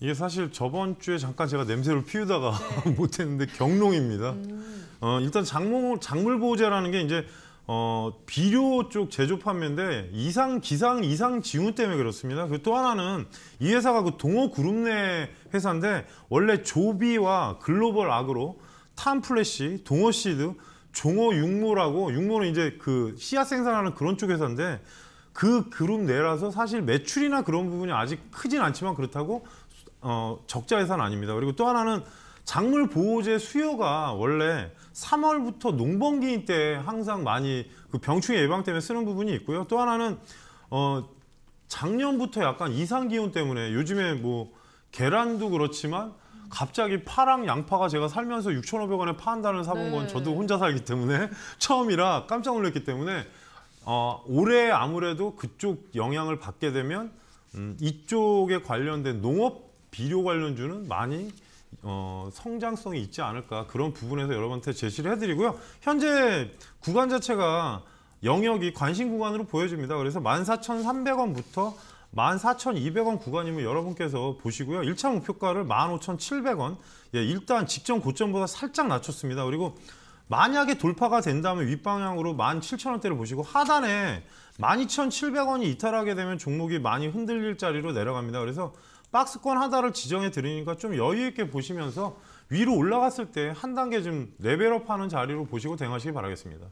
이게 사실 저번 주에 잠깐 제가 냄새를 피우다가 네. 못했는데 경농입니다. 음. 어, 일단 작물, 작물 보호제라는 게 이제 어, 비료 쪽 제조 판매인데 이상 기상 이상 지후 때문에 그렇습니다. 그리고 또 하나는 이 회사가 그 동호 그룹 내 회사인데 원래 조비와 글로벌 악으로 탄플래시, 동호시드, 종호 육모라고 육모는 이제 그 씨앗 생산하는 그런 쪽 회사인데 그 그룹 내라서 사실 매출이나 그런 부분이 아직 크진 않지만 그렇다고 어, 적자 예산 아닙니다. 그리고 또 하나는 작물 보호제 수요가 원래 3월부터 농번기인 때 항상 많이 그 병충해 예방 때문에 쓰는 부분이 있고요. 또 하나는 어, 작년부터 약간 이상 기온 때문에 요즘에 뭐 계란도 그렇지만 갑자기 파랑 양파가 제가 살면서 6,500원에 파한다는 사본 건 네. 저도 혼자 살기 때문에 처음이라 깜짝 놀랐기 때문에 어, 올해 아무래도 그쪽 영향을 받게 되면 음, 이쪽에 관련된 농업 비료 관련주는 많이 어, 성장성이 있지 않을까 그런 부분에서 여러분한테 제시를 해드리고요. 현재 구간 자체가 영역이 관심 구간으로 보여집니다. 그래서 14,300원부터 14,200원 구간이면 여러분께서 보시고요. 1차 목표가를 15,700원 예, 일단 직전 고점보다 살짝 낮췄습니다. 그리고 만약에 돌파가 된다면 윗방향으로 17,000원대를 보시고 하단에 12,700원이 이탈하게 되면 종목이 많이 흔들릴 자리로 내려갑니다. 그래서 박스권 하나를 지정해 드리니까 좀 여유 있게 보시면서 위로 올라갔을 때 한 단계 좀 레벨업하는 자리로 보시고 대응하시기 바라겠습니다.